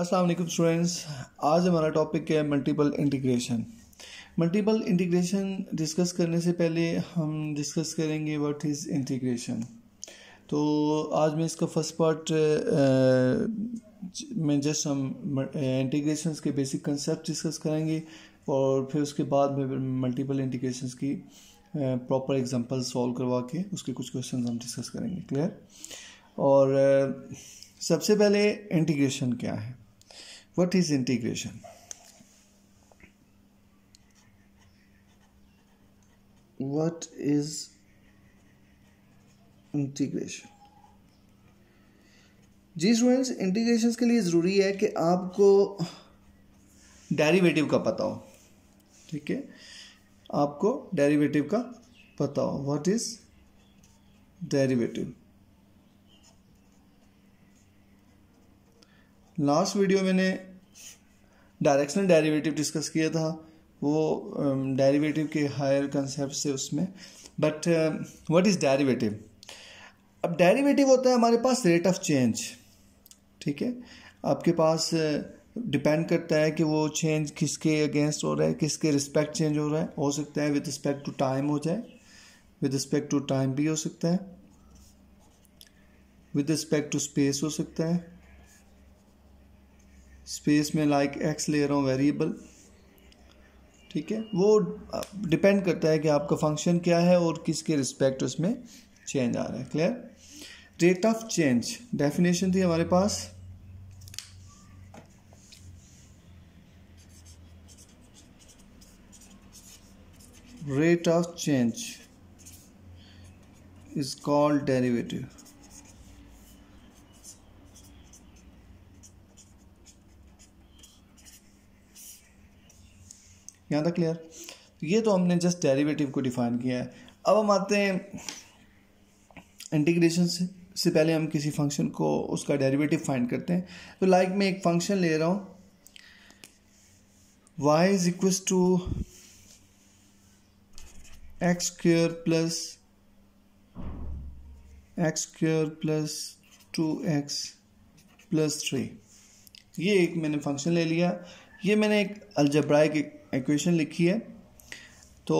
अस्सलाम वालेकुम स्टूडेंट्स आज हमारा टॉपिक है multiple integration multiple integration discuss करने से पहले हम डिस्कस करेंगे व्हाट इज़ इंटीग्रेशन तो आज मैं इसका फर्स्ट पार्ट में जस्ट हम इंटीग्रेशन के बेसिक कंसेप्ट डिस्कस करेंगे और फिर उसके बाद में मल्टीपल इंटीग्रेशन की प्रॉपर एग्जांपल सॉल्व करवा के उसके कुछ क्वेश्चन हम डिस्कस करेंगे क्लियर और सबसे पहले इंटीग्रेशन क्या है What is integration? What is integration जी स्टूडेंट्स इंटीग्रेशन के लिए ज़रूरी है कि आपको डेरिवेटिव का पता हो ठीक है आपको डेरिवेटिव का पता हो what is derivative last video मैंने डायरेक्शनल डेरिवेटिव डिस्कस किया था वो डेरिवेटिव um, के हायर कंसेप्ट से उसमें बट व्हाट इज़ डेरिवेटिव अब डेरिवेटिव होता है हमारे पास रेट ऑफ चेंज ठीक है आपके पास डिपेंड uh, करता है कि वो चेंज किसके अगेंस्ट हो रहा है किसके रिस्पेक्ट चेंज हो रहा है हो सकता है विद रिस्पेक्ट टू टाइम हो जाए विद रिस्पेक्ट टू टाइम भी हो सकता है विद रिस्पेक्ट टू स्पेस हो सकता है स्पेस में लाइक एक्स ले रहा हूँ वेरिएबल ठीक है वो डिपेंड करता है कि आपका फंक्शन क्या है और किसके रिस्पेक्ट उसमें चेंज आ रहा है clear rate of change definition थी हमारे पास rate of change is called derivative यहाँ तक क्लियर तो ये तो हमने जस्ट डेरिवेटिव को डिफाइन किया है अब हम आते हैं इंटीग्रेशन से से पहले हम किसी फंक्शन को उसका डेरिवेटिव फाइंड करते हैं तो लाइक मैं एक फंक्शन ले रहा हूँ y is equal to x square plus x square plus two x plus three ये एक मैंने फंक्शन ले लिया ये मैंने एक अल्जब्राइक एक इक्वेशन लिखी है तो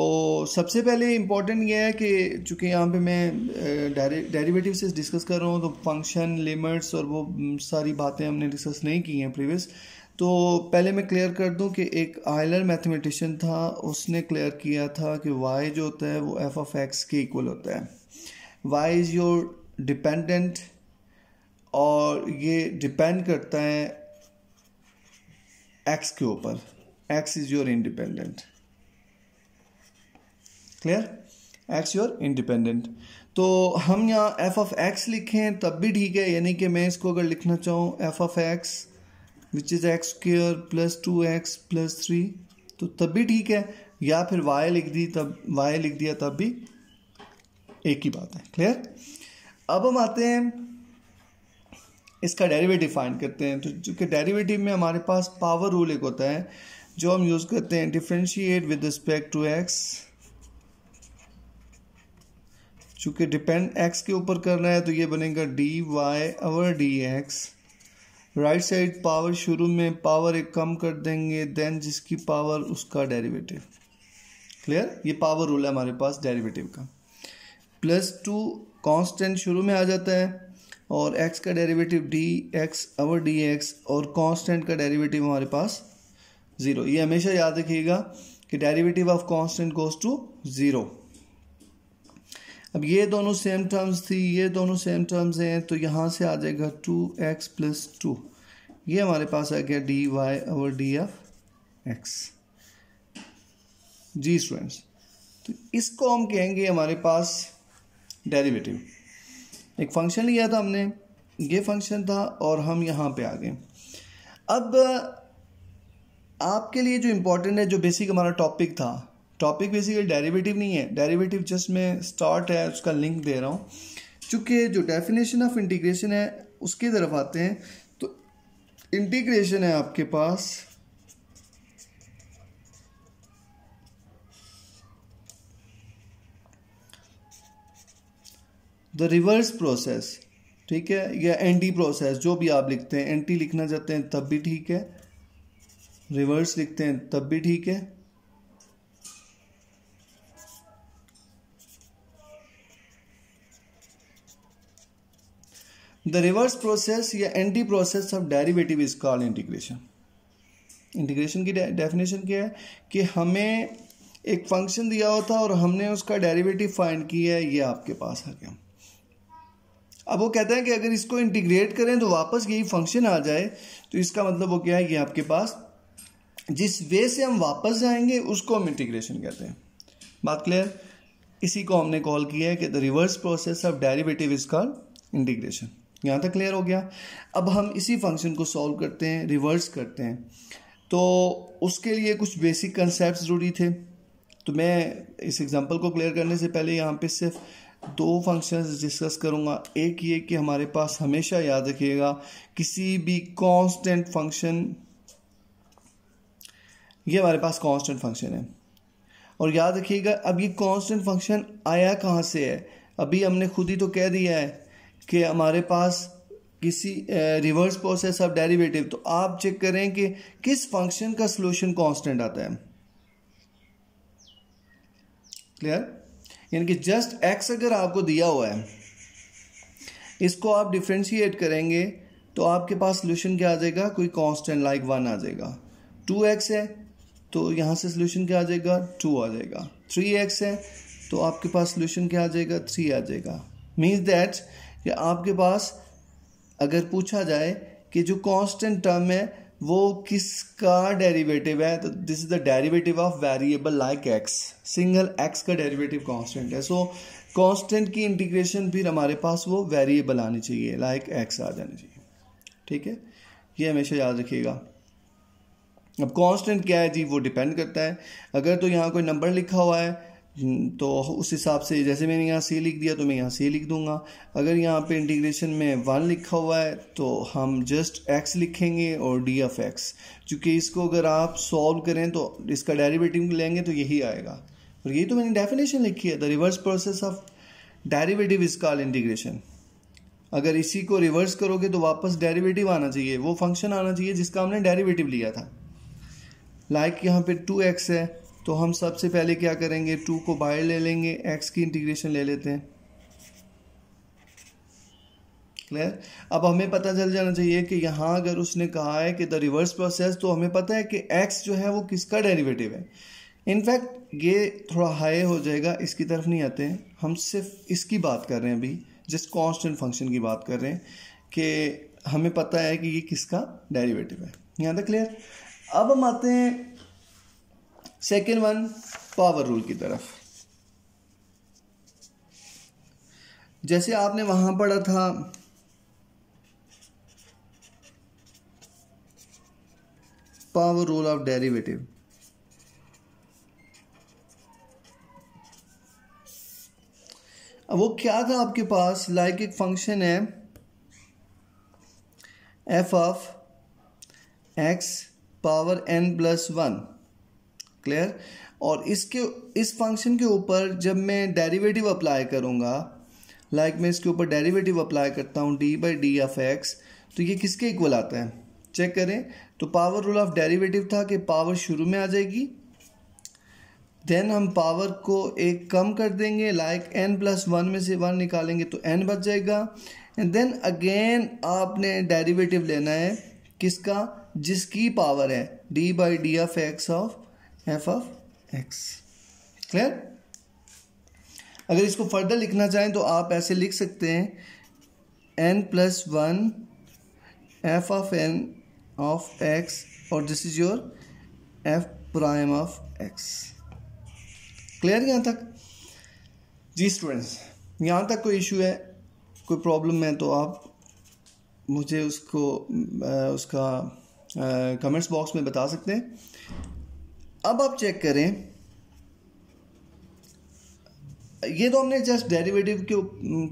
सबसे पहले इम्पॉर्टेंट यह है कि चूंकि यहाँ पे मैं डेरिवेटिव से डिस्कस कर रहा हूँ तो फंक्शन लिमिट्स और वो सारी बातें हमने डिस्कस नहीं की हैं प्रीवियस तो पहले मैं क्लियर कर दूं कि एक आयलर मैथमेटिशियन था उसने क्लियर किया था कि वाई जो होता है वो एफ ऑफ एक्स के इक्वल होता है वाई इज़ योर डिपेंडेंट और ये डिपेंड करता है एक्स के ऊपर x is your independent clear x your independent तो हम यहाँ एफ ऑफ एक्स लिखें तब भी ठीक है यानी कि मैं इसको अगर लिखना चाहूँ f of x which is x square plus two x plus three तो तब भी ठीक है या फिर वाई लिख दी तब वाई लिख दिया तब भी एक ही बात है क्लियर अब हम आते हैं इसका डेरिवेटिव फाइंड करते हैं तो चूँकि डेरिवेटिव में हमारे पास पावर रूल एक होता है जो हम यूज़ करते हैं differentiate with respect to x चूँकि डिपेंड एक्स के ऊपर करना है तो ये बनेगा d y over d x right side power शुरू में पावर एक कम कर देंगे देन जिसकी पावर उसका डेरिवेटिव क्लियर ये पावर रूल है हमारे पास डेरिवेटिव का प्लस टू कांस्टेंट शुरू में आ जाता है और एक्स का derivative d x over d x और कांस्टेंट का डेरिवेटिव हमारे पास ज़ीरो ये हमेशा याद रखिएगा कि derivative of constant goes to zero अब ये दोनों सेम टर्म्स थी ये दोनों सेम टर्म्स हैं तो यहाँ से आ जाएगा टू एक्स प्लस टू ये हमारे पास आ गया डी वाई और डी एफ एक्स जी स्टूडेंट्स तो इसको हम कहेंगे हमारे पास डेरिवेटिव एक फंक्शन लिया था हमने ये फंक्शन था और हम यहाँ पे आ गए अब आपके लिए जो इम्पोर्टेंट है जो बेसिक हमारा टॉपिक था टॉपिक बेसिकली डेरिवेटिव नहीं है डेरिवेटिव जस्ट मैं स्टार्ट है उसका लिंक दे रहा हूँ चूँकि जो डेफिनेशन ऑफ इंटीग्रेशन है उसकी तरफ आते हैं तो इंटीग्रेशन है आपके पास द रिवर्स प्रोसेस ठीक है या एंटी प्रोसेस जो भी आप लिखते हैं एंटी लिखना चाहते हैं तब भी ठीक है रिवर्स लिखते हैं तब भी ठीक है द रिवर्स प्रोसेस या anti process of derivative is call integration integration की डेफिनेशन क्या है कि हमें एक फंक्शन दिया होता और हमने उसका डेरिवेटिव फाइंड किया है ये आपके पास आ गया अब वो कहते हैं कि अगर इसको इंटीग्रेट करें तो वापस यही फंक्शन आ जाए तो इसका मतलब वो क्या है ये आपके पास जिस वे से हम वापस जाएंगे उसको हम इंटीग्रेशन कहते हैं बात क्लियर इसी को हमने कॉल किया है कि the reverse process of derivative is called integration यहाँ तक क्लियर हो गया अब हम इसी फंक्शन को सॉल्व करते हैं रिवर्स करते हैं तो उसके लिए कुछ बेसिक कंसेप्ट ज़रूरी थे तो मैं इस एग्ज़ाम्पल को क्लियर करने से पहले यहाँ पे सिर्फ दो फंक्शंस डिस्कस करूँगा एक ये कि हमारे पास हमेशा याद रखिएगा किसी भी कांस्टेंट फंक्शन ये हमारे पास कांस्टेंट फंक्शन है और याद रखिएगा अब ये कांस्टेंट फंक्शन आया कहाँ से है अभी हमने खुद ही तो कह दिया है कि हमारे पास किसी रिवर्स प्रोसेस ऑफ डेरिवेटिव तो आप चेक करें कि किस फंक्शन का सोल्यूशन कांस्टेंट आता है क्लियर यानी कि जस्ट एक्स अगर आपको दिया हुआ है इसको आप डिफ्रेंशिएट करेंगे तो आपके पास सोल्यूशन क्या आ जाएगा कोई कांस्टेंट लाइक वन आ जाएगा टू एक्स है तो यहाँ से सोल्यूशन क्या आ जाएगा टू आ जाएगा थ्री एक्स है तो आपके पास सोल्यूशन क्या आ जाएगा थ्री आ जाएगा मीन्स दैट कि आपके पास अगर पूछा जाए कि जो कॉन्स्टेंट टर्म है वो किसका डेरिवेटिव है तो this is the derivative of variable like x single x का डेरिवेटिव कॉन्स्टेंट है सो so, की इंटीग्रेशन फिर हमारे पास वो वेरिएबल आनी चाहिए लाइक like एक्स आ जानी चाहिए ठीक है ये हमेशा याद रखिएगा अब कांस्टेंट क्या है जी वो डिपेंड करता है अगर तो यहाँ कोई नंबर लिखा हुआ है तो उस हिसाब से जैसे मैंने यहाँ से लिख दिया तो मैं यहाँ से लिख दूंगा अगर यहाँ पे इंटीग्रेशन में वन लिखा हुआ है तो हम जस्ट एक्स लिखेंगे और डी एफ एक्स चूँकि इसको अगर आप सॉल्व करें तो इसका डेरिवेटिव लेंगे तो यही आएगा और यही तो मैंने डेफिनेशन लिखी है the reverse process of derivative is call integration अगर इसी को रिवर्स करोगे तो वापस डेरिवेटिव आना चाहिए वो फंक्शन आना चाहिए जिसका हमने डेरिवेटिव लिया था लाइक like यहाँ पे टू एक्स है तो हम सबसे पहले क्या करेंगे टू को बाहर ले लेंगे एक्स की इंटीग्रेशन ले लेते हैं क्लियर अब हमें पता चल जाना चाहिए कि यहाँ अगर उसने कहा है कि द रिवर्स प्रोसेस तो हमें पता है कि एक्स जो है वो किसका डेरिवेटिव है इनफैक्ट ये थोड़ा हाई हो जाएगा इसकी तरफ नहीं आते हैं हम सिर्फ इसकी बात कर रहे हैं अभी जिस कॉन्स्टेंट फंक्शन की बात कर रहे हैं कि हमें पता है कि ये किसका डेरिवेटिव है यहाँ तक क्लियर अब हम आते हैं सेकेंड वन पावर रूल की तरफ जैसे आपने वहां पढ़ा था पावर रूल ऑफ डेरिवेटिव वो क्या था आपके पास लाइक एक फंक्शन है f of x power N plus one clear और इसके इस फंक्शन के ऊपर जब मैं डेरिवेटिव अप्लाई करूँगा लाइक like मैं इसके ऊपर डेरिवेटिव अप्लाई करता हूँ d by d of x तो ये किसके इक्वल आता है चेक करें तो पावर रूल ऑफ डेरिवेटिव था कि पावर शुरू में आ जाएगी देन हम पावर को एक कम कर देंगे लाइक एन प्लस वन में से वन निकालेंगे तो एन बच जाएगा एंड देन अगेन आपने डेरिवेटिव लेना है किसका जिसकी पावर है d by d of x of f of x clear अगर इसको फर्दर लिखना चाहें तो आप ऐसे लिख सकते हैं n plus one f of n of x और this is your f prime of x clear यहाँ तक जी स्टूडेंट्स यहाँ तक कोई इशू है कोई प्रॉब्लम है तो आप मुझे उसको आ, उसका कमेंट्स बॉक्स में बता सकते हैं अब आप चेक करें ये तो हमने जस्ट डेरिवेटिव के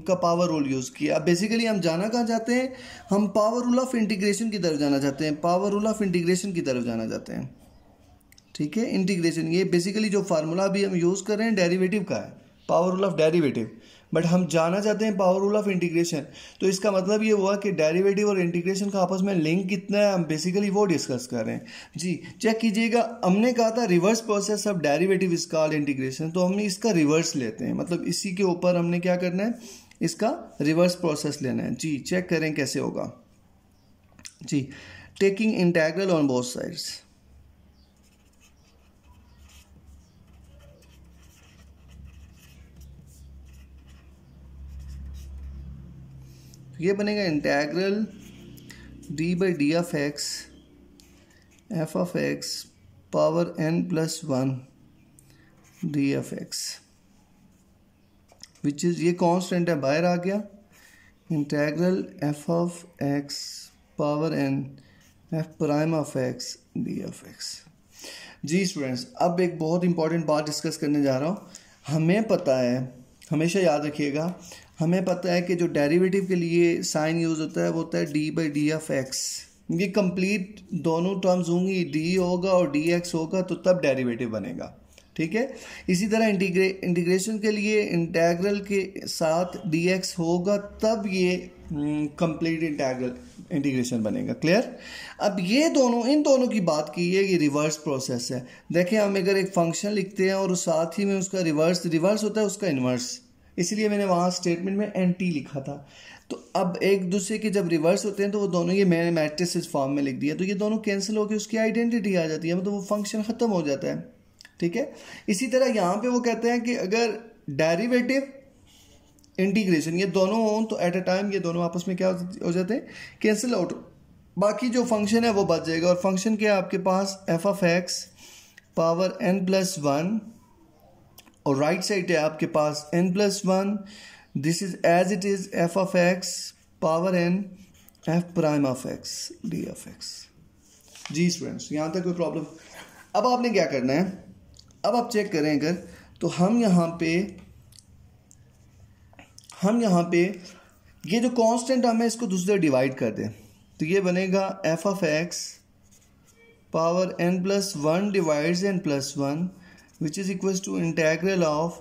का पावर रूल यूज़ किया अब बेसिकली हम जाना कहाँ चाहते हैं हम पावर रूल ऑफ इंटीग्रेशन की तरफ जाना चाहते हैं पावर रूल ऑफ इंटीग्रेशन की तरफ जाना चाहते हैं ठीक है इंटीग्रेशन ये बेसिकली जो फार्मूला अभी हम यूज़ कर रहे हैं डेरिवेटिव का है power rule of derivative but हम जाना चाहते हैं पावर रूल ऑफ इंटीग्रेशन तो इसका मतलब ये हुआ कि डेरिवेटिव और इंटीग्रेशन का आपस में लिंक कितना है हम बेसिकली वो डिस्कस कर रहे हैं जी चेक कीजिएगा हमने कहा था reverse process of derivative is called integration तो हम इसका रिवर्स लेते हैं मतलब इसी के ऊपर हमने क्या करना है इसका रिवर्स प्रोसेस लेना है जी चेक करें कैसे होगा जी taking integral on both sides ये बनेगा integral d by d F x f of x power N plus one d F x which is ये कांस्टेंट है बाहर आ गया integral f of x power N F prime of x D F x जी students अब एक बहुत important बात डिस्कस करने जा रहा हूँ हमें पता है हमेशा याद रखिएगा हमें पता है कि जो डेरिवेटिव के लिए साइन यूज़ होता है वो होता है d by d F x ये कंप्लीट दोनों टर्म्स होंगी डी होगा और डी एक्स होगा तो तब डेरिवेटिव बनेगा ठीक है इसी तरह इंटीग्रे इंटीग्रेशन के लिए इंटीग्रल के साथ डी एक्स होगा तब ये कंप्लीट इंटीग्रल इंटीग्रेशन बनेगा क्लियर अब ये दोनों इन दोनों की बात की है ये रिवर्स प्रोसेस है देखें हम अगर एक फंक्शन लिखते हैं और साथ ही में उसका रिवर्स रिवर्स होता है उसका इन्वर्स इसलिए मैंने वहाँ स्टेटमेंट में एन टी लिखा था तो अब एक दूसरे के जब रिवर्स होते हैं तो वो दोनों ये मैंने मैट्रिस फॉर्म में लिख दिया तो ये दोनों कैंसिल होकर उसकी आइडेंटिटी आ जाती है मतलब तो वो फंक्शन ख़त्म हो जाता है ठीक है इसी तरह यहाँ पे वो कहते हैं कि अगर डेरिवेटिव इंटीग्रेशन ये दोनों हों तो एट अ टाइम ये दोनों आपस में क्या हो जाते हैं कैंसिल आउट बाकी जो फंक्शन है वो बच जाएगा और फंक्शन क्या है आपके पास f of x power N plus one और राइट साइड है आपके पास n plus one this is as it is f of x power N F prime of x d of x जी स्टूडेंट्स यहाँ तक कोई प्रॉब्लम अब आपने क्या करना है अब आप चेक करें अगर तो हम यहाँ पे हम यहाँ पे ये जो कांस्टेंट हम है इसको दूसरे डिवाइड कर दें तो ये बनेगा f of x power N plus one divide n plus one which is equals to integral of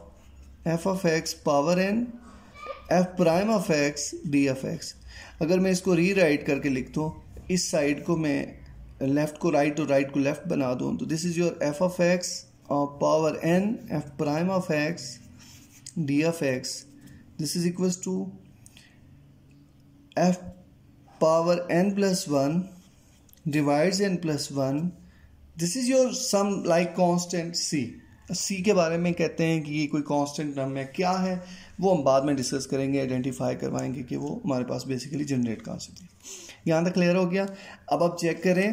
f of x power n f prime of x d of x अगर मैं इसको री राइट करके लिख दूँ इस साइड को मैं लेफ़्ट को राइट और राइट को लेफ़्ट बना दूँ तो this is your F of x of power N F prime of x D F x this is equals to F power N plus one divides n plus one this is your some like constant c C के बारे में कहते हैं कि ये कोई constant नम है क्या है वो हम बाद में डिस्कस करेंगे आइडेंटिफाई करवाएंगे कि वो हमारे पास बेसिकली जनरेट कहाँ से थी यहाँ तक क्लियर हो गया अब आप चेक करें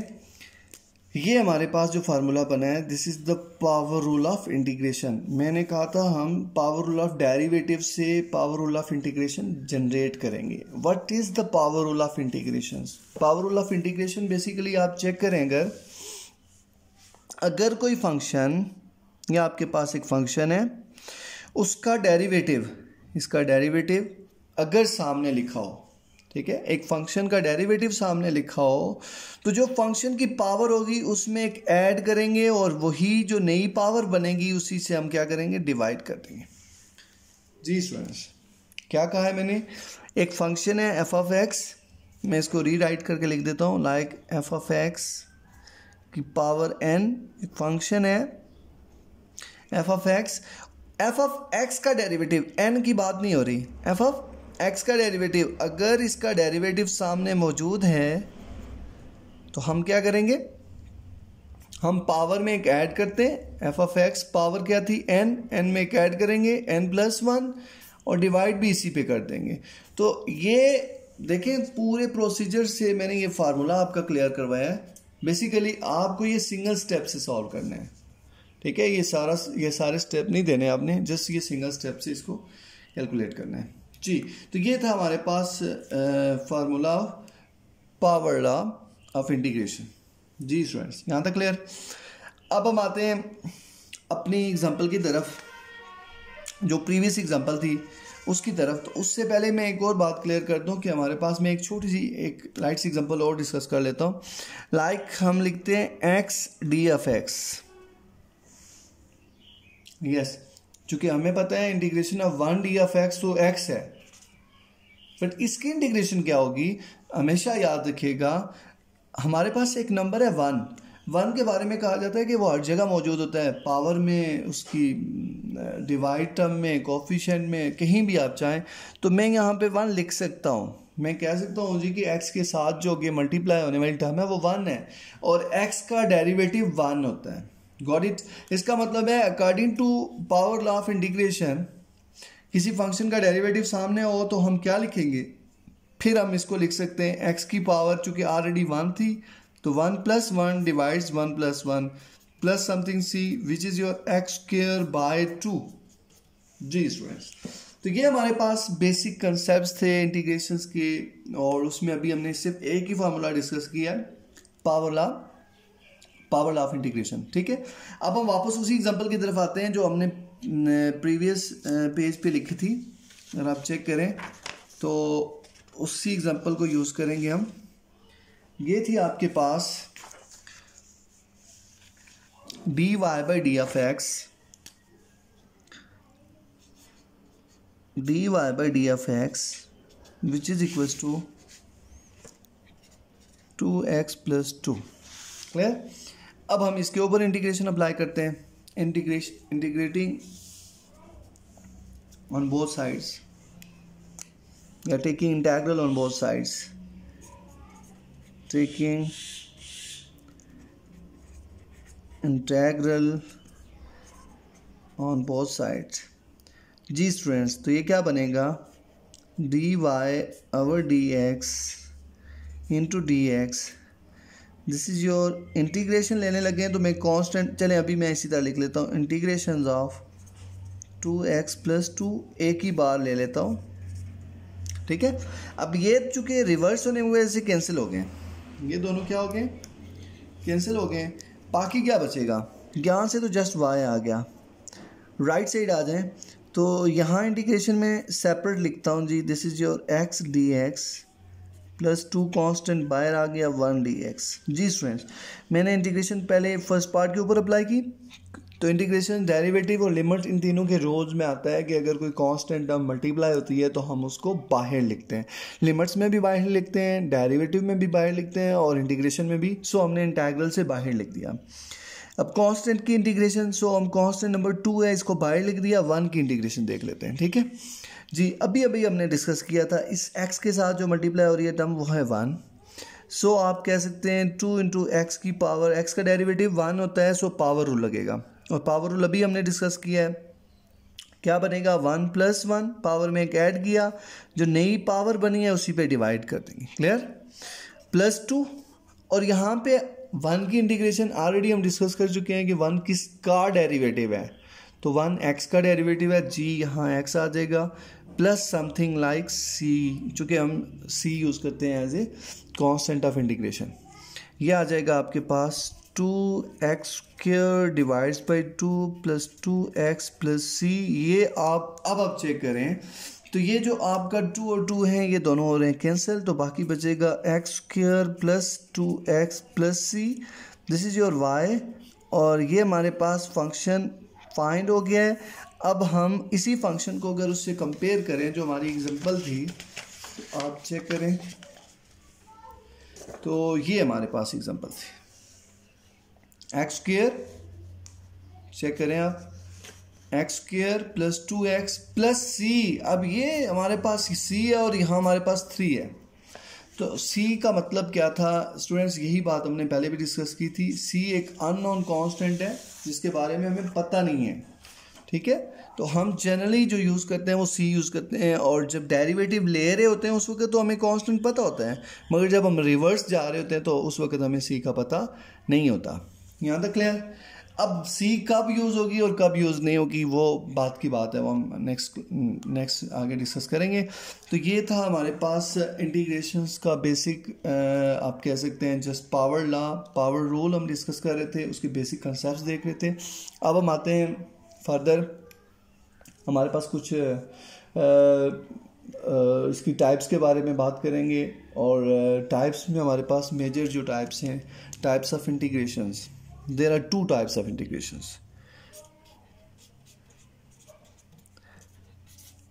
ये हमारे पास जो फार्मूला बना है this is the power rule of integration मैंने कहा था हम पावर रूल ऑफ डेरिवेटिव से power rule of integration generate करेंगे what is the power rule of integration power rule of integration basically आप चेक करें अगर अगर कोई फंक्शन या आपके पास एक फंक्शन है उसका डेरिवेटिव इसका डेरिवेटिव अगर सामने लिखा हो ठीक है एक फंक्शन का डेरिवेटिव सामने लिखा हो तो जो फंक्शन की पावर होगी उसमें एक ऐड करेंगे और वही जो नई पावर बनेगी उसी से हम क्या करेंगे डिवाइड कर देंगे जी स्टूडेंट्स क्या कहा है मैंने एक फंक्शन है एफ ऑफ एक्स मैं इसको रीराइट करके लिख देता हूँ लाइक एफ ऑफ एक्स की पावर एन एक फंक्शन है f of x f of x का डेरिवेटिव एन की बात नहीं हो रही एफ ऑफ एक्स का डेरिवेटिव अगर इसका डेरिवेटिव सामने मौजूद है तो हम क्या करेंगे हम पावर में एक ऐड करते हैं एफ ऑफ एक्स पावर क्या थी एन एन में एक ऐड करेंगे एन प्लस वन और डिवाइड भी इसी पे कर देंगे तो ये देखें पूरे प्रोसीजर से मैंने ये फार्मूला आपका क्लियर करवाया है बेसिकली आपको ये सिंगल स्टेप से सॉल्व करना है ठीक है ये सारा ये सारे स्टेप नहीं देने आपने जस्ट ये सिंगल स्टेप से इसको कैलकुलेट करना है जी तो ये था हमारे पास formula power law of integration जी स्टूडेंट्स यहाँ तक क्लियर अब हम आते हैं अपनी एग्जांपल की तरफ जो प्रीवियस एग्जांपल थी उसकी तरफ तो उससे पहले मैं एक और बात क्लियर कर दूं कि हमारे पास मैं एक छोटी सी एक लाइट सी एग्जांपल और डिस्कस कर लेता हूँ लाइक like हम लिखते हैं x D F x yes चूंकि हमें पता है integration of one d of x तो एक्स है बट इसकी इंटीग्रेशन क्या होगी हमेशा याद रखिएगा हमारे पास एक नंबर है वन वन के बारे में कहा जाता है कि वो हर जगह मौजूद होता है पावर में उसकी डिवाइड टर्म में कॉफिशेंट में कहीं भी आप चाहें तो मैं यहाँ पे वन लिख सकता हूँ मैं कह सकता हूँ जी कि एक्स के साथ जो कि मल्टीप्लाई होने वाली टर्म है वो वन है और एक्स का डेरिवेटिव वन होता है गॉट इट इसका मतलब है according to power law of integration किसी फंक्शन का डेरिवेटिव सामने हो तो हम क्या लिखेंगे फिर हम इसको लिख सकते हैं एक्स की पावर चूंकि ऑलरेडी वन थी तो one plus one divide one plus one plus something c which is your x square by two जी स्टूडेंट्स तो ये हमारे पास बेसिक कंसेप्ट थे इंटीग्रेशन के और उसमें अभी हमने सिर्फ एक ही फार्मूला डिस्कस किया है power law power of integration ठीक है अब हम वापस उसी एग्जाम्पल की तरफ आते हैं जो हमने प्रीवियस पेज पे लिखी थी अगर आप चेक करें तो उसी एग्जाम्पल को यूज़ करेंगे हम ये थी आपके पास d y by d F x d y by d F x which is equal to two x plus two clear अब हम इसके ऊपर इंटीग्रेशन अप्लाई करते हैं integration integrating on both sides या taking integral on both sides taking integral on both sides जी students तो ये क्या बनेगा d y over d x into d x this is your integration लेने लगे हैं तो मैं कॉन्स्टेंट चले अभी मैं इसी तरह लिख लेता हूँ integration of two x plus two a की बार ले लेता हूँ ठीक है अब ये चूंकि रिवर्स होने हुए इसे कैंसिल हो गए ये दोनों क्या हो गए कैंसिल हो गए बाकी क्या बचेगा यहाँ से तो जस्ट वाई आ गया राइट right साइड आ जाए तो यहाँ इंटीग्रेशन में सेपरेट लिखता हूँ जी this is your x d x plus two constant बाहर आ गया वन डी एक्स जी स्टूडेंट्स मैंने इंटीग्रेशन पहले फर्स्ट पार्ट के ऊपर अप्लाई की तो इंटीग्रेशन डेरिवेटिव और लिमिट इन तीनों के रोज में आता है कि अगर कोई कांस्टेंट टर्म मल्टीप्लाई होती है तो हम उसको बाहर लिखते हैं लिमिट्स में भी बाहर लिखते हैं डेरिवेटिव में भी बाहर लिखते हैं और इंटीग्रेशन में भी सो हमने इंटाइग्रल से बाहर लिख दिया अब कांस्टेंट की इंटीग्रेशन सो हम कांस्टेंट नंबर टू है इसको बाहर लिख दिया वन की इंटीग्रेशन देख लेते हैं ठीक है जी अभी अभी हमने डिस्कस किया था इस एक्स के साथ जो मल्टीप्लाई हो रही है टर्म वो है वन सो आप कह सकते हैं टू इंटू एक्स की पावर एक्स का डेरिवेटिव वन होता है सो पावर रूल लगेगा और पावर रूल अभी हमने डिस्कस किया है क्या बनेगा वन प्लस वन पावर में एक ऐड किया जो नई पावर बनी है उसी पे डिवाइड कर देंगे क्लियर प्लस टू और यहाँ पे वन की इंटीग्रेशन ऑलरेडी हम डिस्कस कर चुके हैं कि वन किसका डेरिवेटिव है तो वन एक्स का डेरिवेटिव है जी यहाँ एक्स आ जाएगा प्लस समथिंग लाइक सी चूँकि हम सी यूज़ करते हैं as a constant of integration ये आ जाएगा आपके पास two x square divides by two plus two x plus c ये आप अब आप चेक करें तो ये जो आपका टू और टू है ये दोनों हो रहे हैं कैंसिल तो बाकी बचेगा x square plus two x plus c this is your y और ये हमारे पास फंक्शन फाइंड हो गया है अब हम इसी फंक्शन को अगर उससे कंपेयर करें जो हमारी एग्जांपल थी तो आप चेक करें तो ये हमारे पास एग्जांपल थी एक्स स्क्र चेक करें आप x square plus two x plus c अब ये हमारे पास सी है और यहाँ हमारे पास थ्री है तो सी का मतलब क्या था स्टूडेंट्स यही बात हमने पहले भी डिस्कस की थी सी एक अननोन कांस्टेंट है जिसके बारे में हमें पता नहीं है ठीक है तो हम जनरली जो यूज़ करते हैं वो सी यूज़ करते हैं और जब डेरिवेटिव ले रहे होते हैं उस वक्त तो हमें कांस्टेंट पता होता है मगर जब हम रिवर्स जा रहे होते हैं तो उस वक्त हमें सी का पता नहीं होता यहाँ तक क्लियर अब सी कब यूज़ होगी और कब यूज़ नहीं होगी वो बात की बात है वो हम नेक्स्ट नेक्स्ट आगे डिस्कस करेंगे तो ये था हमारे पास इंटीग्रेशन का बेसिक आप कह सकते हैं just power law power rule हम डिस्कस कर रहे थे उसके बेसिक कंसेप्ट देख रहे थे अब हम आते हैं फर्दर हमारे पास कुछ आ, इसकी टाइप्स के बारे में बात करेंगे और टाइप्स में हमारे पास मेजर जो टाइप्स हैं types of integrations there are two types of integrations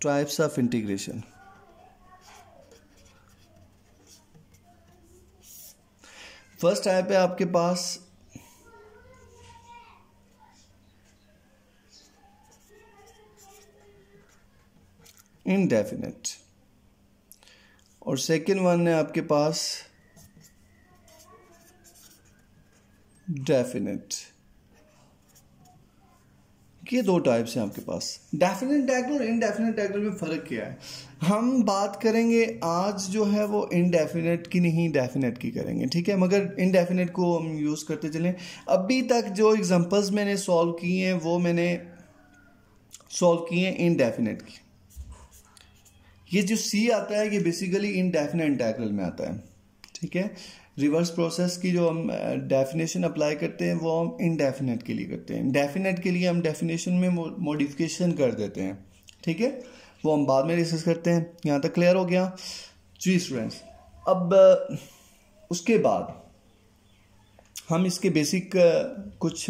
types of integration first type है आपके पास इनडेफिनेट और सेकेंड वन है आपके पास डेफिनेट ये दो टाइप्स हैं आपके पास डेफिनेट डायग्नल और इनडेफिनेट डायग्नल में फ़र्क क्या है हम बात करेंगे आज जो है वो इनडेफिनेट की नहीं डेफिनेट की करेंगे ठीक है मगर इनडेफिनेट को हम यूज़ करते चलें अभी तक जो एग्जांपल्स मैंने सॉल्व किए हैं वो मैंने सॉल्व किए हैं इनडेफिनेट की ये जो सी आता है ये बेसिकली इनडेफिनेट डायग्नल में आता है ठीक है रिवर्स प्रोसेस की जो हम डेफिनेशन uh, अप्लाई करते हैं वो हम इनडेफिनेट के लिए करते हैं डेफिनेट के लिए हम डेफिनेशन में मॉडिफिकेशन कर देते हैं ठीक है वो हम बाद में डिस्कस करते हैं यहाँ तक क्लियर हो गया जी स्टूडेंट्स अब uh, उसके बाद हम इसके बेसिक uh, कुछ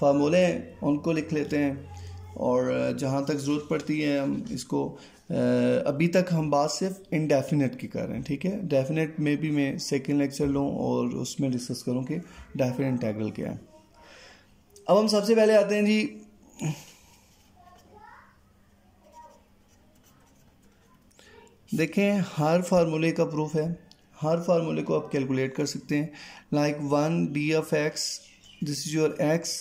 फार्मूले उनको लिख लेते हैं और जहाँ तक ज़रूरत पड़ती है हम इसको अभी तक हम बात सिर्फ इनडेफिनेट की कर रहे हैं ठीक है डेफिनेट में भी मैं सेकेंड लेक्चर लूँ और उसमें डिस्कस करूँ कि डेफिनेट इंटेग्रल क्या है अब हम सबसे पहले आते हैं जी देखें हर फार्मूले का प्रूफ है हर फार्मूले को आप कैलकुलेट कर सकते हैं like one d F x this is your x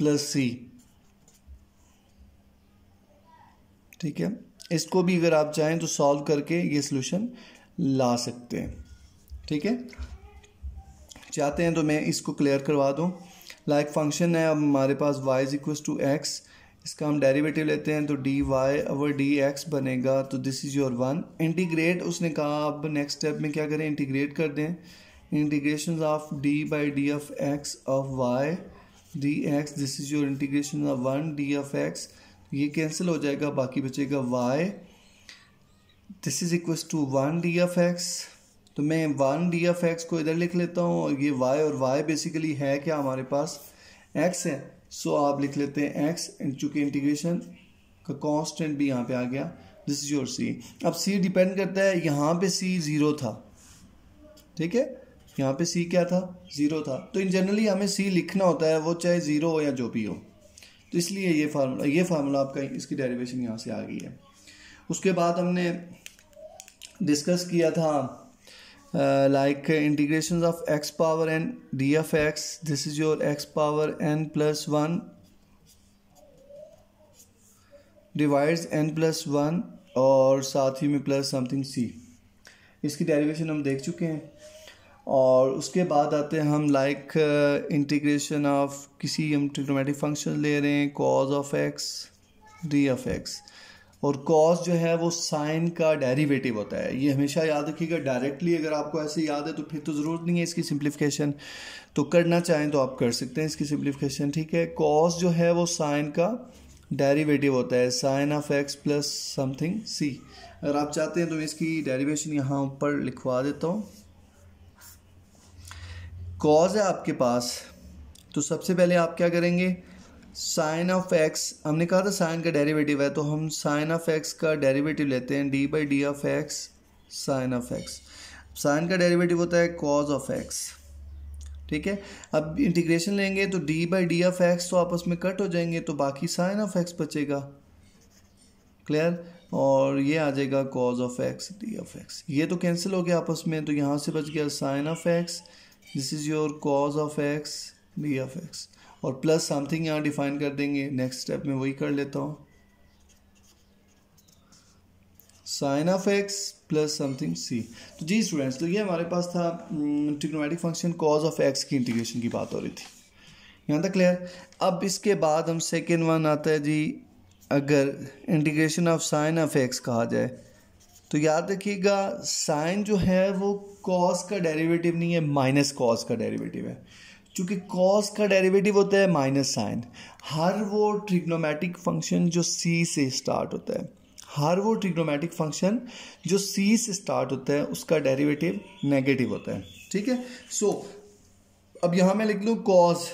plus c ठीक है इसको भी अगर आप चाहें तो सॉल्व करके ये सोल्यूशन ला सकते हैं ठीक है चाहते हैं तो मैं इसको क्लियर करवा दूँ लाइक फंक्शन है अब हमारे पास y is equal to x इसका हम डेरिवेटिव लेते हैं तो d y over d x बनेगा तो this is your one integrate उसने कहा अब नेक्स्ट स्टेप में क्या करें इंटीग्रेट कर दें integration of d by d F x of y d x this is your integration of one d F x ये कैंसिल हो जाएगा बाकी बचेगा y this is equal to one d F x तो मैं one d F x को इधर लिख लेता हूँ और ये वाई और वाई बेसिकली है क्या हमारे पास एक्स है सो so, आप लिख लेते हैं एक्स चूंकि इंटीग्रेशन का कॉन्स्टेंट भी यहाँ पे आ गया दिस इज योर सी अब सी डिपेंड करता है यहाँ पे सी ज़ीरो था ठीक है यहाँ पे सी क्या था ज़ीरो था तो इन जनरली हमें सी लिखना होता है वो चाहे ज़ीरो हो या जो भी हो तो इसलिए ये फार्मूला ये फार्मूला आपका इसकी डेरिवेशन यहाँ से आ गई है उसके बाद हमने डिस्कस किया था like integration of x power n d F x this is your x power N plus one divide n plus one और साथ ही में प्लस समथिंग सी इसकी डेरिवेशन हम देख चुके हैं और उसके बाद आते हैं हम लाइक इंटीग्रेशन ऑफ किसी हम ट्रिग्नोमेटिक फंक्शन ले रहे हैं cos of x d of x और कॉज जो है वो साइन का डेरिवेटिव होता है ये हमेशा याद रखिएगा डायरेक्टली अगर आपको ऐसे याद है तो फिर तो ज़रूरत नहीं है इसकी सिंप्लीफिकेशन तो करना चाहें तो आप कर सकते हैं इसकी सिंप्लीफिकेशन ठीक है कॉज जो है वो साइन का डेरिवेटिव होता है sine of x plus something c अगर आप चाहते हैं तो इसकी डेरिवेशन यहाँ ऊपर लिखवा देता हूँ कॉज है आपके पास तो सबसे पहले आप क्या करेंगे साइन ऑफ एक्स हमने कहा था साइन का डेरिवेटिव है तो हम साइन ऑफ एक्स का डेरिवेटिव लेते हैं d by d of x sine of x sine का डेरिवेटिव होता है कॉज ऑफ एक्स ठीक है अब इंटीग्रेशन लेंगे तो d by d of x तो आपस में कट हो जाएंगे तो बाकी साइन ऑफ एक्स बचेगा क्लियर और ये आ जाएगा cos of x d of x ये तो कैंसिल हो गया आपस में तो यहाँ से बच गया sine of x this is your cos of x b of x और प्लस समथिंग यहाँ डिफाइन कर देंगे नेक्स्ट स्टेप में वही कर लेता हूँ sine of x plus something c तो जी स्टूडेंट्स तो ये हमारे पास था trigonometric function cos of x की इंटीग्रेशन की बात हो रही थी यहाँ तक क्लियर अब इसके बाद हम सेकेंड वन आता है जी अगर integration of sine of x कहा जाए तो याद रखिएगा साइन जो है वो कॉस का डेरिवेटिव नहीं है माइनस कॉस का डेरिवेटिव है क्योंकि कॉस का डेरिवेटिव होता है माइनस साइन हर वो ट्रिग्नोमेटिक फंक्शन जो सी से स्टार्ट होता है हर वो ट्रिग्नोमेटिक फंक्शन जो सी से स्टार्ट होता है उसका डेरिवेटिव नेगेटिव होता है ठीक है सो so, अब यहाँ मैं लिख लूँ कॉस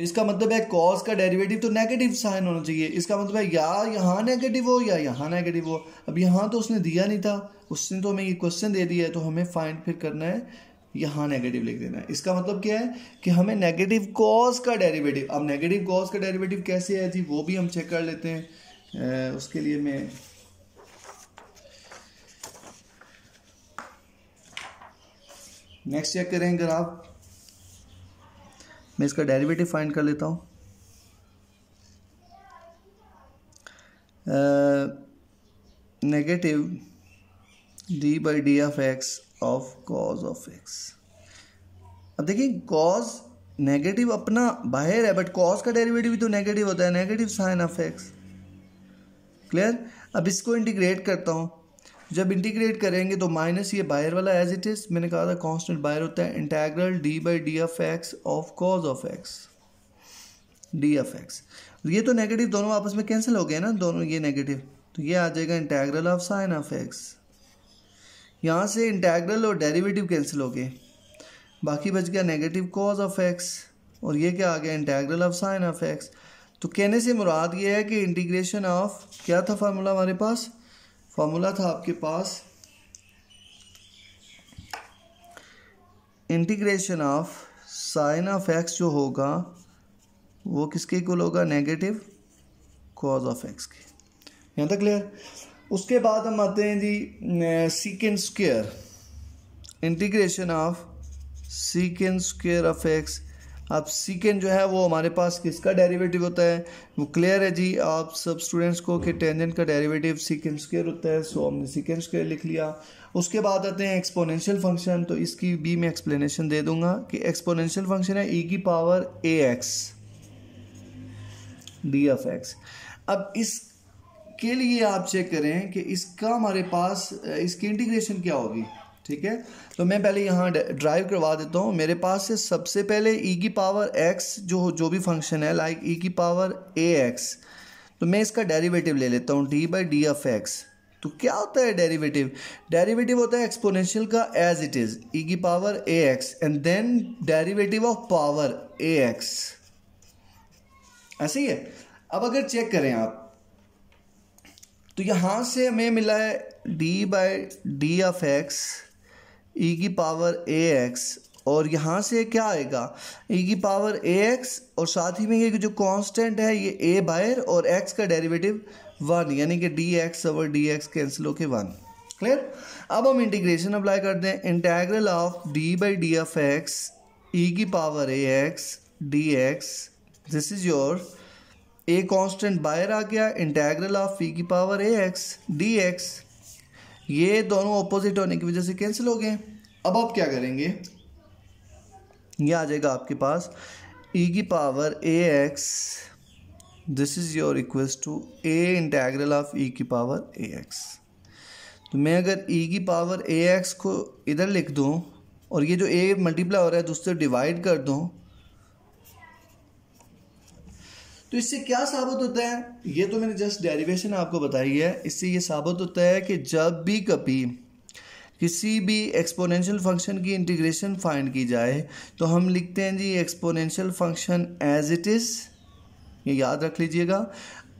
तो इसका मतलब है कॉस का डेरिवेटिव तो नेगेटिव साइन होना चाहिए इसका मतलब है या यहाँ नेगेटिव हो या यहाँ नेगेटिव हो अब यहाँ तो उसने दिया नहीं था उसने तो हमें ये क्वेश्चन दे दिया है तो हमें फाइंड फिर करना है यहाँ नेगेटिव लिख देना है इसका मतलब क्या है कि हमें नेगेटिव कॉस का डेरिवेटिव अब नेगेटिव कॉस का डेरिवेटिव कैसे है जी वो भी हम चेक कर लेते हैं उसके लिए मैं नेक्स्ट चेक करें आप मैं इसका डेरिवेटिव फाइंड कर लेता हूँ negative d by d of x of cos of x अब देखिए कॉज नेगेटिव अपना बाहर है बट कॉज का डेरिवेटिव भी तो नेगेटिव होता है negative sine of x clear अब इसको इंटीग्रेट करता हूँ जब इंटीग्रेट करेंगे तो माइनस ये बायर वाला एज इट इज़ मैंने कहा था कांस्टेंट बायर होता है integral d by d F x of cos of x D F x ये तो नेगेटिव दोनों आपस में कैंसिल हो गए ना दोनों ये नेगेटिव तो ये आ जाएगा integral of sine of x यहाँ से इंटेग्रल और डेरिवेटिव कैंसिल हो गए बाकी बच गया नेगेटिव कॉज ऑफ एक्स और ये क्या आ गया integral of sine of x तो कहने से मुराद ये है कि इंटीग्रेशन ऑफ क्या था फार्मूला हमारे पास फॉर्मूला था आपके पास integration of sine of x जो होगा वो किसके इक्वल होगा नेगेटिव कॉज ऑफ एक्स के यहाँ तक क्लियर उसके बाद हम आते हैं जी secant square integration of secant square of x अब सीकेंड जो है वो हमारे पास किसका डेरिवेटिव होता है वो क्लियर है जी आप सब स्टूडेंट्स को कि टेंजेंट का डेरिवेटिव सीकेंड स्केयर होता है सो हमने सीकेंड स्केयर लिख लिया उसके बाद आते हैं एक्सपोनेंशियल फंक्शन तो इसकी भी मैं एक्सप्लेनेशन दे दूंगा कि एक्सपोनेंशियल फंक्शन है ई e की power a x D F x अब इसके लिए आप चेक करें कि इसका हमारे पास इसकी इंटीग्रेशन क्या होगी ठीक है तो मैं पहले यहाँ ड्राइव करवा देता हूँ मेरे पास से सबसे पहले e की पावर x जो जो भी फंक्शन है लाइक ई e की पावर ए एक्स तो मैं इसका डेरिवेटिव ले लेता हूँ d by d F x तो क्या होता है डेरिवेटिव डेरिवेटिव होता है एक्सपोनेंशियल का एज इट इज e की power a x and then derivative of power a x ऐसे ही है अब अगर चेक करें आप तो यहाँ से हमें मिला है d by d F x e e की पावर ए एक्स और यहाँ से क्या आएगा ई e की पावर ए एक्स और साथ ही में ये जो कांस्टेंट है ये ए बाहर और एक्स का डेरिवेटिव वन यानी कि d x over d x cancel होकर वन क्लियर अब हम इंटीग्रेशन अप्लाई करते हैं integral of d by d F x e की power a x d x this is your a constant बाहर आ गया इंटेग्रल ऑफ ई की power a x d x ये दोनों ऑपोजिट होने की वजह से कैंसिल हो गए अब आप क्या करेंगे ये आ जाएगा आपके पास ई e की power a x this is your equals to a integral of e की पावर ए एक्स तो मैं अगर ई e की पावर ए एक्स को इधर लिख दूँ और ये जो ए मल्टीप्लाई हो रहा है दूसरे तो डिवाइड कर दूँ तो इससे क्या साबित होता है ये तो मैंने जस्ट डेरिवेशन आपको बताई है इससे ये साबित होता है कि जब भी कभी किसी भी एक्सपोनेंशियल फंक्शन की इंटीग्रेशन फाइंड की जाए तो हम लिखते हैं जी exponential function as it is ये याद रख लीजिएगा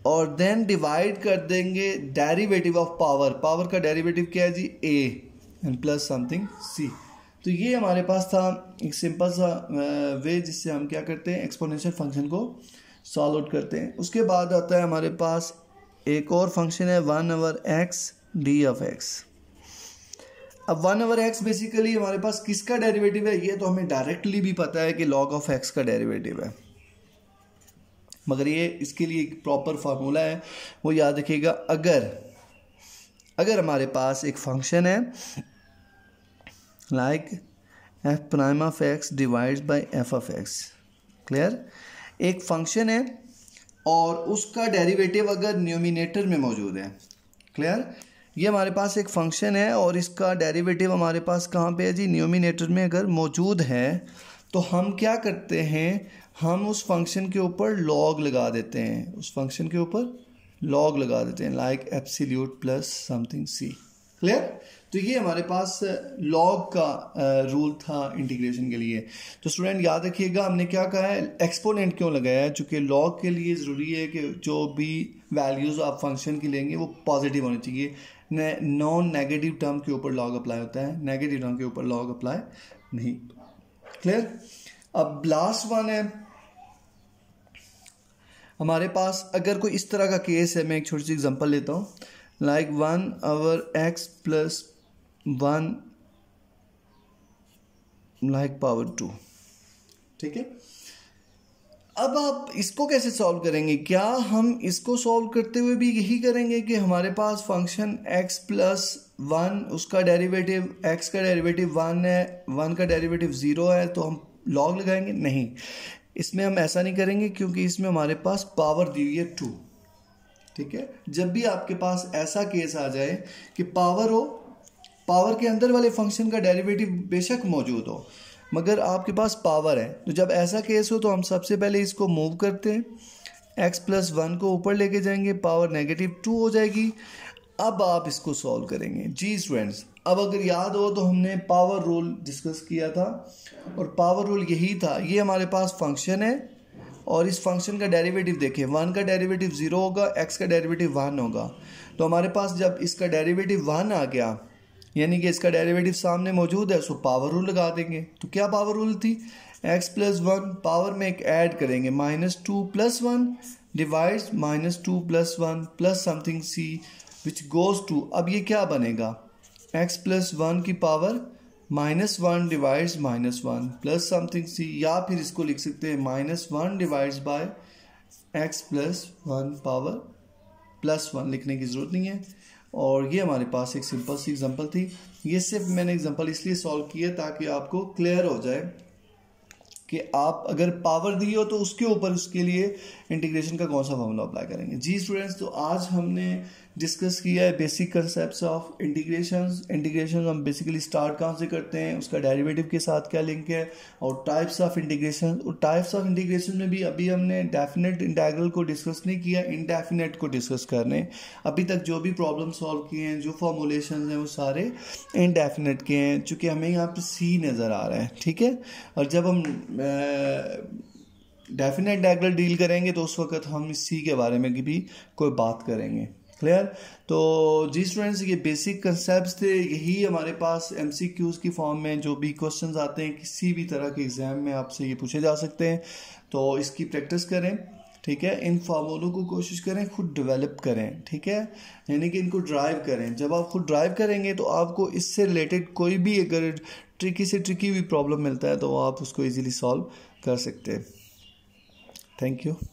और देन डिवाइड कर देंगे डेरिवेटिव ऑफ पावर पावर का डेरिवेटिव क्या है जी a and plus something c तो ये हमारे पास था एक सिंपल सा वे जिससे हम क्या करते हैं एक्सपोनेंशियल फंक्शन को सॉल्व आउट करते हैं उसके बाद आता है हमारे पास एक और फंक्शन है one over x d of x अब वन ओवर एक्स बेसिकली हमारे पास किसका डेरिवेटिव है ये तो हमें डायरेक्टली भी पता है कि लॉग ऑफ एक्स का डेरिवेटिव है मगर ये इसके लिए एक प्रॉपर फार्मूला है वो याद रखिएगा अगर अगर हमारे पास एक फंक्शन है like f prime of x divide by f of x clear एक फंक्शन है और उसका डेरिवेटिव अगर न्यूमिनेटर में मौजूद है क्लियर ये हमारे पास एक फंक्शन है और इसका डेरिवेटिव हमारे पास कहाँ पे है जी न्यूमिनेटर में अगर मौजूद है तो हम क्या करते हैं हम उस फंक्शन के ऊपर लॉग लगा देते हैं उस फंक्शन के ऊपर लॉग लगा देते हैं like absolute plus something c clear तो ये हमारे पास लॉग का रूल था इंटीग्रेशन के लिए तो स्टूडेंट याद रखिएगा हमने क्या कहा है एक्सपोनेंट क्यों लगाया है चूँकि लॉग के लिए ज़रूरी है कि जो भी वैल्यूज़ आप फंक्शन की लेंगे वो पॉजिटिव होनी चाहिए नॉन नेगेटिव टर्म के ऊपर लॉग अप्लाई होता है नेगेटिव टर्म के ऊपर लॉग अप्लाई नहीं क्लियर अब लास्ट वन है हमारे पास अगर कोई इस तरह का केस है मैं एक छोटी सी एग्जांपल लेता हूँ like one over x plus one like power two ठीक है अब आप इसको कैसे सॉल्व करेंगे क्या हम इसको सॉल्व करते हुए भी यही करेंगे कि हमारे पास फंक्शन एक्स प्लस वन उसका डेरिवेटिव एक्स का डेरिवेटिव वन है वन का डेरिवेटिव ज़ीरो है तो हम लॉग लगाएंगे नहीं इसमें हम ऐसा नहीं करेंगे क्योंकि इसमें हमारे पास पावर दी हुई है टू ठीक है जब भी आपके पास ऐसा केस आ जाए कि पावर हो पावर के अंदर वाले फंक्शन का डेरिवेटिव बेशक मौजूद हो मगर आपके पास पावर है तो जब ऐसा केस हो तो हम सबसे पहले इसको मूव करते हैं एक्स प्लस वन को ऊपर लेके जाएंगे पावर नेगेटिव टू हो जाएगी अब आप इसको सॉल्व करेंगे जी स्टूडेंट्स अब अगर याद हो तो हमने पावर रूल डिस्कस किया था और पावर रूल यही था ये हमारे पास फंक्शन है और इस फंक्शन का डेरिवेटिव देखें वन का डेरिवेटिव ज़ीरो होगा एक्स का डेरिवेटिव वन होगा तो हमारे पास जब इसका डेरिवेटिव वन आ गया यानी कि इसका डेरिवेटिव सामने मौजूद है सो पावर रूल लगा देंगे तो क्या पावर रूल थी एक्स प्लस वन पावर में एक ऐड करेंगे minus two plus one divide minus two plus one plus something c which goes to अब ये क्या बनेगा एक्स प्लस वन की power minus one divides minus one plus something c या फिर इसको लिख सकते हैं minus one divide by x plus one power plus one लिखने की ज़रूरत नहीं है और ये हमारे पास एक सिंपल सी एग्जांपल थी ये सिर्फ मैंने एग्जांपल इसलिए सॉल्व किया ताकि आपको क्लियर हो जाए कि आप अगर पावर दी हो तो उसके ऊपर उसके लिए इंटीग्रेशन का कौन सा फॉर्मूला अप्लाई करेंगे जी स्टूडेंट्स तो आज हमने डिस्कस किया है basic concept of integration integration हम बेसिकली स्टार्ट कहाँ से करते हैं उसका डेरिवेटिव के साथ क्या लिंक है और टाइप्स ऑफ इंटीग्रेशन और टाइप्स ऑफ इंटीग्रेशन में भी अभी हमने डेफिनेट इंटेग्रल को डिस्कस नहीं किया इनडेफिनेट को डिस्कस कर रहे हैं अभी तक जो भी प्रॉब्लम सॉल्व किए हैं जो फॉर्मुलेशन हैं वो सारे इनडेफिनेट के हैं चूँकि हमें यहाँ पर सी नज़र आ रहा है ठीक है और जब हम आ, डेफिनेट डायग्रल डील करेंगे तो उस वक्त हम इसी सी के बारे में भी कोई बात करेंगे क्लियर तो जी स्टूडेंट्स ये बेसिक कंसेप्ट थे यही हमारे पास एम की फॉर्म में जो भी क्वेश्चन आते हैं किसी भी तरह के एग्ज़ाम में आपसे ये पूछे जा सकते हैं तो इसकी प्रैक्टिस करें ठीक है इन फार्मूलों को कोशिश करें खुद डेवलप करें ठीक है यानी कि इनको ड्राइव करें जब आप खुद ड्राइव करेंगे तो आपको इससे रिलेटेड कोई भी अगर ट्रिकी से ट्रिकी भी प्रॉब्लम मिलता है तो आप उसको इजीली सॉल्व कर सकते हैं थैंक यू